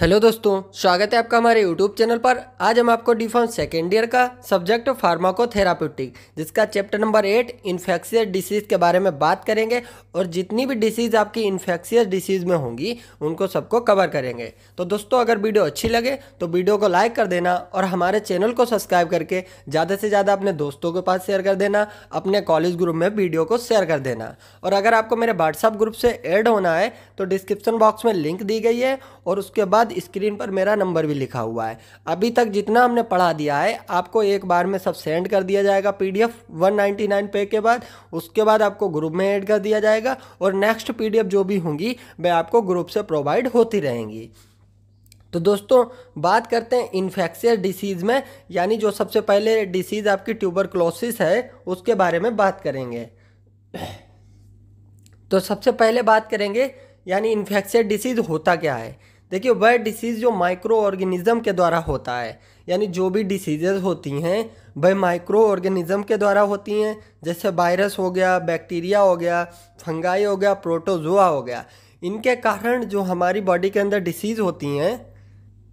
hello दोस्तों स्वागत है आपका हमारे यूट्यूब चैनल पर आज हम आपको डी फॉर्म सेकेंड ईयर का सब्जेक्ट फार्माकोथेराप्यूटिक जिसका chapter number eight infectious diseases के बारे में बात करेंगे और जितनी भी डिसीज़ आपकी इन्फेक्शियस डिसीज़ में होंगी उनको सबको कवर करेंगे तो दोस्तों अगर वीडियो अच्छी लगे तो वीडियो को लाइक कर देना और हमारे चैनल को सब्सक्राइब करके ज़्यादा से ज़्यादा अपने दोस्तों के पास शेयर कर देना अपने कॉलेज ग्रुप में वीडियो को शेयर कर देना और अगर आपको मेरे व्हाट्सअप ग्रुप से एड होना है तो डिस्क्रिप्सन बॉक्स में लिंक दी गई है और उसके बाद बाद स्क्रीन पर मेरा नंबर भी लिखा हुआ है अभी तक जितना हमने पढ़ा दिया है आपको एक बार में सब सेंड कर दिया जाएगा पीडीएफ 199 पे के बाद उसके बाद आपको ग्रुप में ऐड कर दिया जाएगा और नेक्स्ट पीडीएफ जो भी होंगी वे आपको ग्रुप से प्रोवाइड होती रहेंगी तो दोस्तों बात करते हैं इन्फेक्शियस डिसीज़ में यानी जो सबसे पहले डिसीज़ आपकी ट्यूबरक्लोसिस है उसके बारे में बात करेंगे तो सबसे पहले बात करेंगे यानी इन्फेक्शियस डिसीज़ होता क्या है देखिए वह डिसीज़ जो माइक्रो ऑर्गेनिज़म के द्वारा होता है यानी जो भी डिसीजेज होती हैं वह माइक्रो ऑर्गेनिज़म के द्वारा होती हैं जैसे वायरस हो गया बैक्टीरिया हो गया फंगाई हो गया प्रोटोजोआ हो गया इनके कारण जो हमारी बॉडी के अंदर डिसीज़ होती हैं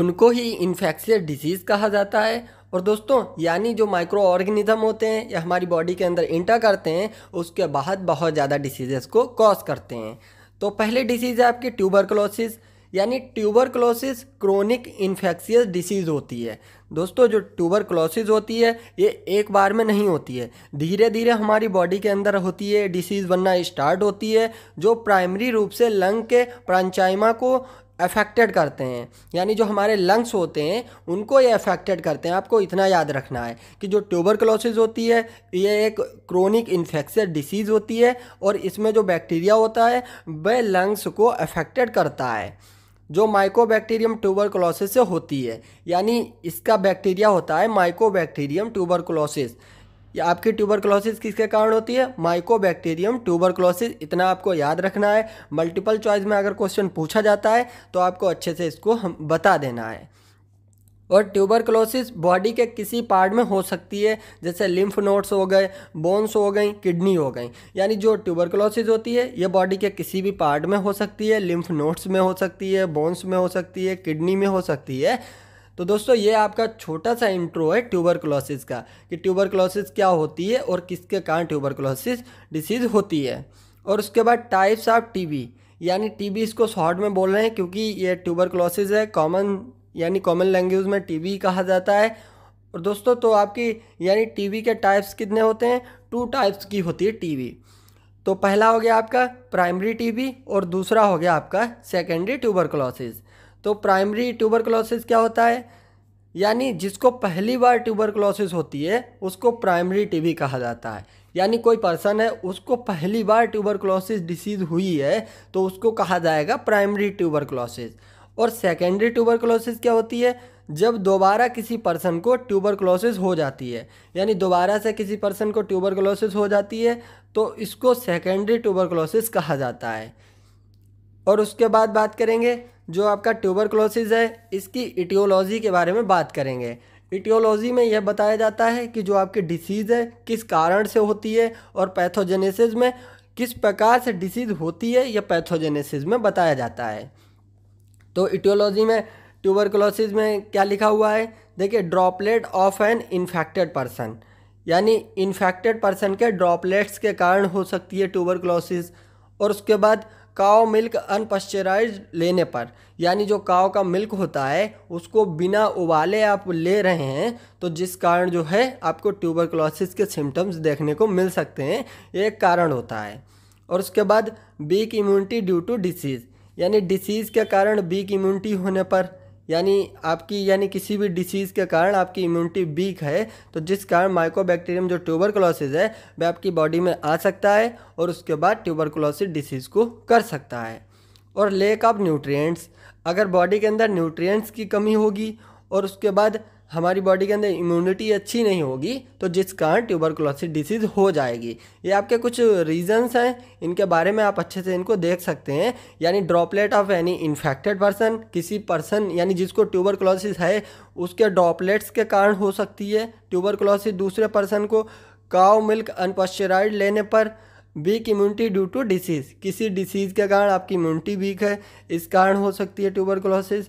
उनको ही इन्फेक्शियस डिसीज़ कहा जाता है और दोस्तों यानी जो माइक्रो ऑर्गेनिज़म होते हैं या हमारी बॉडी के अंदर इंटर करते हैं उसके बाद बहुत ज़्यादा डिसीजेस को कॉज करते हैं तो पहले डिसीज़ है आपकी ट्यूबरकलोसिस यानी ट्यूबरक्लोसिस क्रोनिक इन्फेक्शियस डिसीज़ होती है दोस्तों जो ट्यूबरक्लोसिस होती है ये एक बार में नहीं होती है धीरे धीरे हमारी बॉडी के अंदर होती है डिसीज़ बनना स्टार्ट होती है जो प्राइमरी रूप से लंग के प्रांचाइमा को अफेक्टेड करते हैं यानी जो हमारे लंग्स होते हैं उनको ये अफेक्टेड करते हैं आपको इतना याद रखना है कि जो ट्यूबरक्लोसिस होती है ये एक क्रोनिक इन्फेक्शन डिसीज़ होती है और इसमें जो बैक्टीरिया होता है वह लंग्स को अफेक्टेड करता है जो माइकोबैक्टीरियम ट्यूबरकुलोसिस से होती है यानी इसका बैक्टीरिया होता है माइकोबैक्टीरियम ट्यूबरकुलोसिस या आपकी ट्यूबरकुलोसिस किसके कारण होती है माइकोबैक्टीरियम ट्यूबरकुलोसिस इतना आपको याद रखना है मल्टीपल चॉइस में अगर क्वेश्चन पूछा जाता है तो आपको अच्छे से इसको हम बता देना है और क्लोसिस बॉडी के किसी पार्ट में हो सकती है जैसे लिम्फ नोड्स हो गए बोन्स हो गई किडनी हो गई यानी जो ट्यूबरक्लोसिस होती है ये बॉडी के किसी भी पार्ट में हो सकती है लिम्फ नोड्स में हो सकती है बोन्स में हो सकती है किडनी में हो सकती है तो दोस्तों ये आपका छोटा सा इंट्रो है ट्यूबरक्लोसिस का कि क्लोसिस क्या होती है और किसके कारण क्लोसिस डिसीज़ होती है और उसके बाद टाइप्स ऑफ टी यानी टीबी इसको शॉर्ट में बोल रहे हैं क्योंकि ये ट्यूबरक्लोसिस है कॉमन यानी कॉमन लैंग्वेज में टीवी कहा जाता है और दोस्तों तो आपकी यानी टीवी के टाइप्स कितने होते हैं टू टाइप्स की होती है टीवी तो पहला हो गया आपका प्राइमरी टीबी और दूसरा हो गया आपका सेकेंडरी ट्यूबर तो प्राइमरी ट्यूबर क्या होता है यानी जिसको पहली बार ट्यूबर होती है उसको प्राइमरी टीबी कहा जाता है यानी कोई पर्सन है उसको पहली बार ट्यूबर डिसीज़ हुई है तो उसको कहा जाएगा प्राइमरी ट्यूबर और सेकेंडरी क्लोसिस क्या होती है जब दोबारा किसी पर्सन को क्लोसिस हो जाती है यानी दोबारा से किसी पर्सन को क्लोसिस हो जाती है तो इसको सेकेंडरी क्लोसिस कहा जाता है और उसके बाद बात करेंगे जो आपका क्लोसिस है इसकी इटियोलॉजी के बारे में बात करेंगे इटियोलॉजी में यह बताया जाता है कि जो आपकी डिसीज़ है किस कारण से होती है और पैथोजेनेसिस में किस प्रकार से डिसीज़ होती है यह पैथोजेनेसिस में बताया जाता है तो इटियोलॉजी में ट्यूबरकुलोसिस में क्या लिखा हुआ है देखिए droplet of an infected person यानी इन्फेक्टेड पर्सन के ड्रॉपलेट्स के कारण हो सकती है ट्यूबरकुलोसिस और उसके बाद काओ मिल्क अनपस्चराइज लेने पर यानी जो काओ का मिल्क होता है उसको बिना उबाले आप ले रहे हैं तो जिस कारण जो है आपको ट्यूबरकुलोसिस के सिम्टम्स देखने को मिल सकते हैं एक कारण होता है और उसके बाद weak immunity due to disease यानी डिसीज़ के कारण वीक इम्यूनिटी होने पर यानी आपकी यानी किसी भी डिसीज़ के कारण आपकी इम्यूनिटी वीक है तो जिस कारण माइकोबैक्टीरियम जो ट्यूबरकुलोसिस है वह आपकी बॉडी में आ सकता है और उसके बाद ट्यूबरकुलोसिस डिसीज़ को कर सकता है और लेक ऑफ न्यूट्रिएंट्स अगर बॉडी के अंदर न्यूट्रिएंट्स की कमी होगी और उसके बाद हमारी बॉडी के अंदर इम्यूनिटी अच्छी नहीं होगी तो जिस कारण ट्यूबरकुलोसिस डिसीज़ हो जाएगी ये आपके कुछ रीजंस हैं इनके बारे में आप अच्छे से इनको देख सकते हैं यानी droplet of any infected person किसी पर्सन यानी जिसको ट्यूबरकुलोसिस है उसके ड्रॉपलेट्स के कारण हो सकती है ट्यूबरकुलोसिस दूसरे पर्सन को काव मिल्क अनपॉस्चराइड लेने पर weak immunity due to disease किसी डिसीज़ के कारण आपकी इम्यूनिटी वीक है इस कारण हो सकती है ट्यूबरकुलोसिस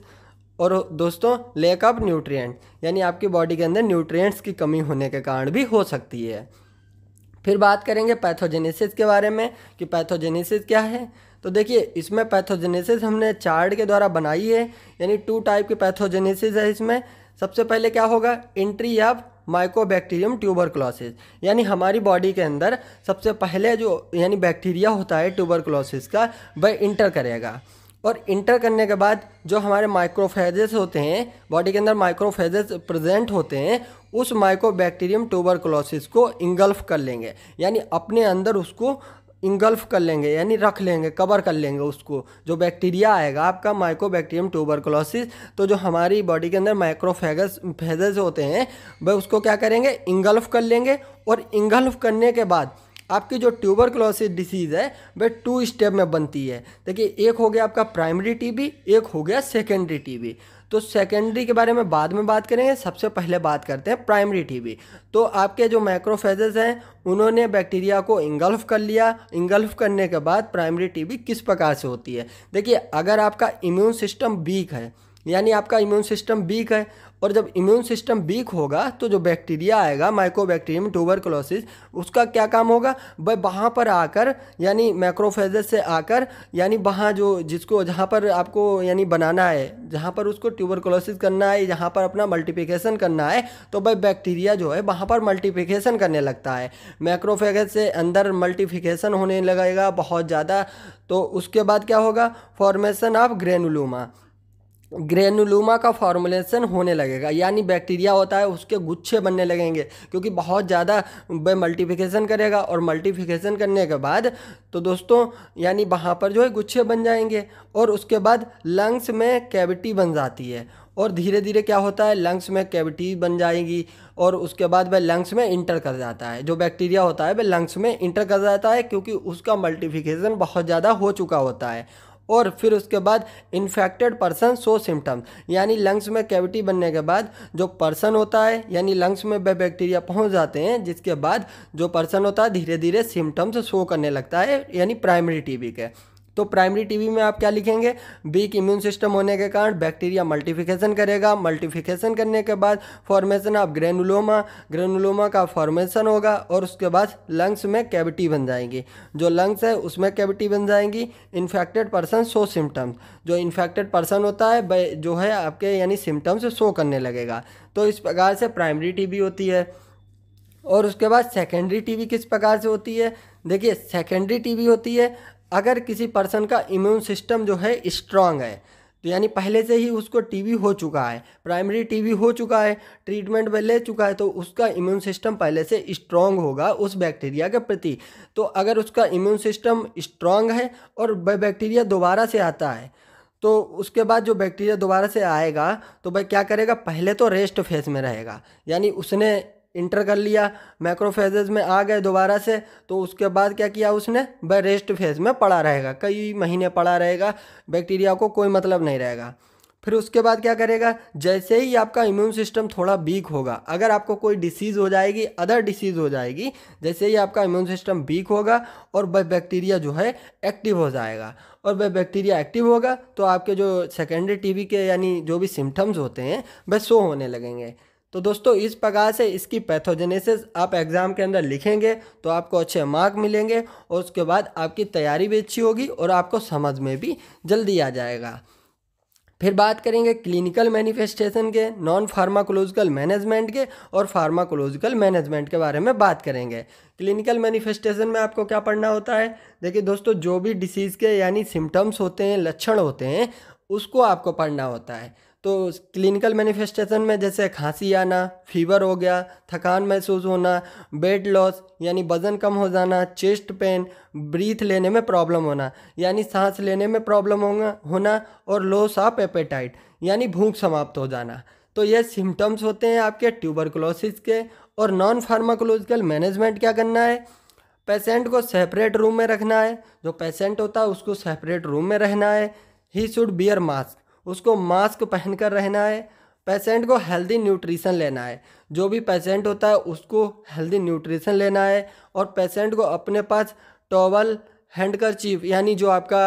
और दोस्तों लैक ऑफ न्यूट्रियट यानी आपकी बॉडी के अंदर न्यूट्रिएंट्स की कमी होने के कारण भी हो सकती है फिर बात करेंगे पैथोजेनेसिस के बारे में कि पैथोजेनेसिस क्या है तो देखिए इसमें पैथोजेनेसिस हमने चार्ड के द्वारा बनाई है यानी टू टाइप की पैथोजेनेसिस है इसमें सबसे पहले क्या होगा एंट्री ऑफ माइकोबैक्टीरियम ट्यूबरक्लोसिस यानी हमारी बॉडी के अंदर सबसे पहले जो यानी बैक्टीरिया होता है ट्यूबरक्लोसिस का वह इंटर करेगा और इंटर करने के बाद जो हमारे माइक्रोफेजेस होते हैं बॉडी के अंदर माइक्रोफेजेस प्रेजेंट होते हैं उस माइकोबैक्टीरियम ट्यूबरकुलोसिस को इंगल्फ कर लेंगे यानी अपने अंदर उसको इंगल्फ कर लेंगे यानी रख लेंगे कवर कर लेंगे उसको जो बैक्टीरिया आएगा आपका माइकोबैक्टीरियम ट्यूबरकुलोसिस तो जो हमारी बॉडी के अंदर माइक्रोफेगस फेजेस होते हैं वह उसको क्या करेंगे इंगल्फ कर लेंगे और इंगल्फ करने के बाद आपकी जो ट्यूबरक्लोसिस डिसीज़ है वह टू स्टेप में बनती है देखिए एक हो गया आपका प्राइमरी टीबी एक हो गया सेकेंडरी टीबी तो सेकेंडरी के बारे में बाद में बात करेंगे सबसे पहले बात करते हैं प्राइमरी टीबी तो आपके जो माइक्रोफेजेस हैं उन्होंने बैक्टीरिया को इंगल्फ कर लिया इंगल्फ करने के बाद प्राइमरी टीबी किस प्रकार से होती है देखिए अगर आपका इम्यून सिस्टम वीक है यानी आपका इम्यून सिस्टम वीक है और जब इम्यून सिस्टम वीक होगा तो जो बैक्टीरिया आएगा माइक्रोबैक्टीरियम ट्यूबरकुलोसिस उसका क्या काम होगा भाई वहाँ पर आकर यानी माइक्रोफेज से आकर यानी वहाँ जो जिसको जहाँ पर आपको यानी बनाना है जहाँ पर उसको ट्यूबरकुलोसिस करना है जहाँ पर अपना मल्टीप्लिकेशन करना है तो भाई बैक्टीरिया जो है वहाँ पर मल्टीप्लिकेशन करने लगता है मैक्रोफेगस से अंदर मल्टीफिकेशन होने लगेगा बहुत ज़्यादा तो उसके बाद क्या होगा फॉर्मेशन ऑफ ग्रेनुलोमा ग्रेनुलोमा का फॉर्मुलेशन होने लगेगा यानी बैक्टीरिया होता है उसके गुच्छे बनने लगेंगे क्योंकि बहुत ज़्यादा वह मल्टीफिकेशन करेगा और मल्टीफिकेशन करने के बाद तो दोस्तों यानी वहाँ पर जो है गुच्छे बन जाएंगे और उसके बाद लंग्स में कैविटी बन जाती है और धीरे धीरे क्या होता है लंग्स में कैविटी बन जाएगी और उसके बाद वह लंग्स में इंटर कर जाता है जो बैक्टीरिया होता है वह लंग्स में इंटर कर जाता है क्योंकि उसका मल्टीफिकेशन बहुत ज़्यादा हो चुका होता है और फिर उसके बाद इन्फेक्टेड पर्सन सो सिम्टम्स यानी लंग्स में कैविटी बनने के बाद जो पर्सन होता है यानी लंग्स में वे बैक्टीरिया पहुंच जाते हैं जिसके बाद जो पर्सन होता है धीरे धीरे सिम्टम्स शो करने लगता है यानी प्राइमरी टीबी के तो प्राइमरी टीवी में आप क्या लिखेंगे वीक इम्यून सिस्टम होने के कारण बैक्टीरिया मल्टीफिकेशन करेगा मल्टीफिकेशन करने के बाद फॉर्मेशन ऑफ ग्रेनुलोमा ग्रेनुलोमा का फॉर्मेशन होगा और उसके बाद लंग्स में कैविटी बन जाएंगी जो लंग्स है उसमें कैविटी बन जाएंगी इन्फेक्टेड पर्सन शो सिम्टम्स जो इन्फेक्टेड पर्सन होता है जो है आपके यानी सिम्टम्स शो करने लगेगा तो इस प्रकार से प्राइमरी टीबी होती है और उसके बाद सेकेंडरी टीबी किस प्रकार से होती है देखिए सेकेंडरी टीबी होती है अगर किसी पर्सन का इम्यून सिस्टम जो है स्ट्रांग है तो यानी पहले से ही उसको टीबी हो चुका है प्राइमरी टीबी हो चुका है ट्रीटमेंट में ले चुका है तो उसका इम्यून सिस्टम पहले से स्ट्रांग होगा उस बैक्टीरिया के प्रति तो अगर उसका इम्यून सिस्टम स्ट्रांग है और बैक्टीरिया दोबारा से आता है तो उसके बाद जो बैक्टीरिया दोबारा से आएगा तो भाई क्या करेगा पहले तो रेस्ट फेस में रहेगा यानी उसने इंटर कर लिया मैक्रोफेजेज में आ गए दोबारा से तो उसके बाद क्या किया उसने वह रेस्ट फेज में पड़ा रहेगा कई महीने पड़ा रहेगा बैक्टीरिया को कोई मतलब नहीं रहेगा फिर उसके बाद क्या करेगा जैसे ही आपका इम्यून सिस्टम थोड़ा वीक होगा अगर आपको कोई डिसीज़ हो जाएगी अदर डिसीज़ हो जाएगी जैसे ही आपका इम्यून सिस्टम वीक होगा और वह बैक्टीरिया जो है एक्टिव हो जाएगा और वह बैक्टीरिया एक्टिव होगा तो आपके जो सेकेंडरी टीबी के यानी जो भी सिम्टम्स होते हैं वह शो होने लगेंगे तो दोस्तों इस प्रकार से इसकी पैथोजेनेसिस आप एग्ज़ाम के अंदर लिखेंगे तो आपको अच्छे मार्क मिलेंगे और उसके बाद आपकी तैयारी भी अच्छी होगी और आपको समझ में भी जल्दी आ जाएगा फिर बात करेंगे क्लिनिकल मैनिफेस्टेशन के नॉन फार्माकोलॉजिकल मैनेजमेंट के और फार्माकोलॉजिकल मैनेजमेंट के बारे में बात करेंगे क्लिनिकल मैनिफेस्टेशन में आपको क्या पढ़ना होता है देखिए दोस्तों जो भी डिसीज़ के यानी सिम्टम्स होते हैं लक्षण होते हैं उसको आपको पढ़ना होता है तो क्लिनिकल मैनिफेस्टेशन में जैसे खांसी आना फीवर हो गया थकान महसूस होना वेट लॉस यानी वज़न कम हो जाना चेस्ट पेन ब्रीथ लेने में प्रॉब्लम होना यानी सांस लेने में प्रॉब्लम होना होना और लॉस ऑफ एपेटाइट यानी भूख समाप्त हो जाना तो ये सिम्टम्स होते हैं आपके ट्यूबरकुलोसिस के और नॉन फार्माकोलॉजिकल मैनेजमेंट क्या करना है पेशेंट को सेपरेट रूम में रखना है जो पेशेंट होता है उसको सेपरेट रूम में रहना है ही शुड बियर मास्क उसको मास्क पहनकर रहना है पेशेंट को हेल्दी न्यूट्रिशन लेना है जो भी पेशेंट होता है उसको हेल्दी न्यूट्रिशन लेना है और पेशेंट को अपने पास टॉवल चीफ यानी जो आपका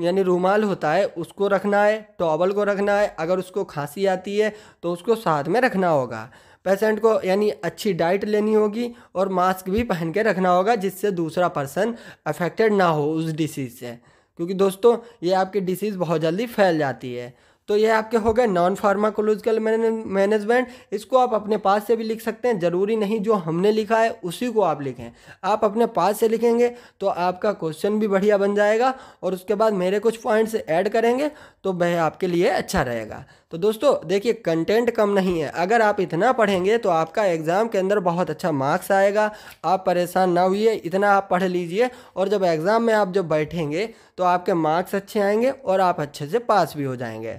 यानी रूमाल होता है उसको रखना है टॉवल को रखना है अगर उसको खांसी आती है तो उसको साथ में रखना होगा पेशेंट को यानी अच्छी डाइट लेनी होगी और मास्क भी पहन के रखना होगा जिससे दूसरा पर्सन अफेक्टेड ना हो उस डिसीज़ से क्योंकि दोस्तों ये आपकी डिसीज़ बहुत जल्दी फैल जाती है तो ये आपके हो गए नॉन फार्माकोलॉजिकल मैनेजमेंट इसको आप अपने पास से भी लिख सकते हैं ज़रूरी नहीं जो हमने लिखा है उसी को आप लिखें आप अपने पास से लिखेंगे तो आपका क्वेश्चन भी बढ़िया बन जाएगा और उसके बाद मेरे कुछ पॉइंट्स ऐड करेंगे तो वह आपके लिए अच्छा रहेगा तो दोस्तों देखिए कंटेंट कम नहीं है अगर आप इतना पढ़ेंगे तो आपका एग्ज़ाम के अंदर बहुत अच्छा मार्क्स आएगा आप परेशान ना हुई इतना आप पढ़ लीजिए और जब एग्ज़ाम में आप जब बैठेंगे तो आपके मार्क्स अच्छे आएंगे और आप अच्छे से पास भी हो जाएंगे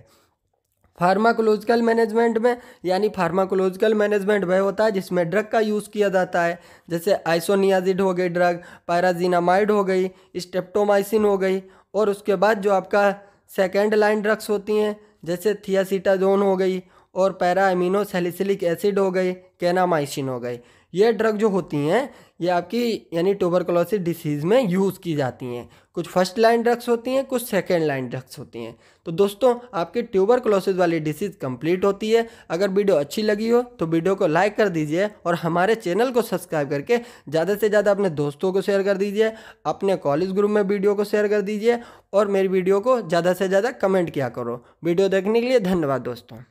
फार्माकोलॉजिकल मैनेजमेंट में यानी फार्माकोलॉजिकल मैनेजमेंट वह होता है जिसमें ड्रग का यूज़ किया जाता है जैसे आइसोनियाजिड हो गई ड्रग पैराजीनामाइड हो गई स्टेप्टोमाइसिन हो गई और उसके बाद जो आपका सेकेंड लाइन ड्रग्स होती हैं जैसे थियासीटाजोन हो गई और पैरा एसिड हो गई कैनामाइसिन हो गई ये ड्रग जो होती हैं ये आपकी यानी टोबरकलोसिस डिसीज़ में यूज़ की जाती हैं कुछ फर्स्ट लाइन ड्रग्स होती हैं कुछ सेकेंड लाइन ड्रग्स होती हैं तो दोस्तों आपकी क्लोसिस वाली डिसीज़ कंप्लीट होती है अगर वीडियो अच्छी लगी हो तो वीडियो को लाइक कर दीजिए और हमारे चैनल को सब्सक्राइब करके ज़्यादा से ज़्यादा अपने दोस्तों को शेयर कर दीजिए अपने कॉलेज ग्रुप में वीडियो को शेयर कर दीजिए और मेरी वीडियो को ज़्यादा से ज़्यादा कमेंट किया करो वीडियो देखने के लिए धन्यवाद दोस्तों